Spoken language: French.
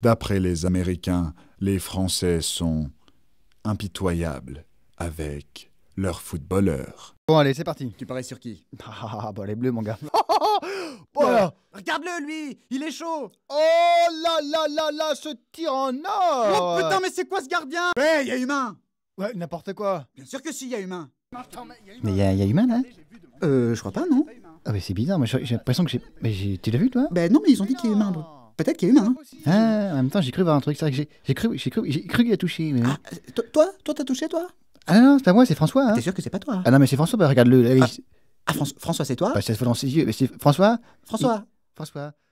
D'après les Américains, les Français sont impitoyables avec leurs footballeurs. Bon, allez, c'est parti. Tu parais sur qui Ah, bah les bleus, mon gars. Voilà. Oh, Regarde-le, lui Il est chaud Oh là là là là, ce tir en or Oh putain, mais c'est quoi ce gardien Eh, il y a humain Ouais, n'importe quoi Bien sûr que si, il y a humain Mais il y, a humain, là Euh, je crois pas, non Ah, mais c'est ah, bizarre, j'ai l'impression que j'ai... Mais Tu l'as vu, toi Bah non, mais ils ont dit qu'il y a humain, Peut-être qu'il y a humain. Ah, en même temps, j'ai cru voir un truc. C'est vrai que j'ai cru, j'ai cru, j'ai cru qu'il a touché. Mais... Ah, euh, toi, toi, t'as touché, toi Ah non, c'est pas moi, c'est François. Hein. T'es sûr que c'est pas toi Ah non, mais c'est François. Bah, regarde-le. Ah, ah François, c'est toi bah, c'est François. François. François.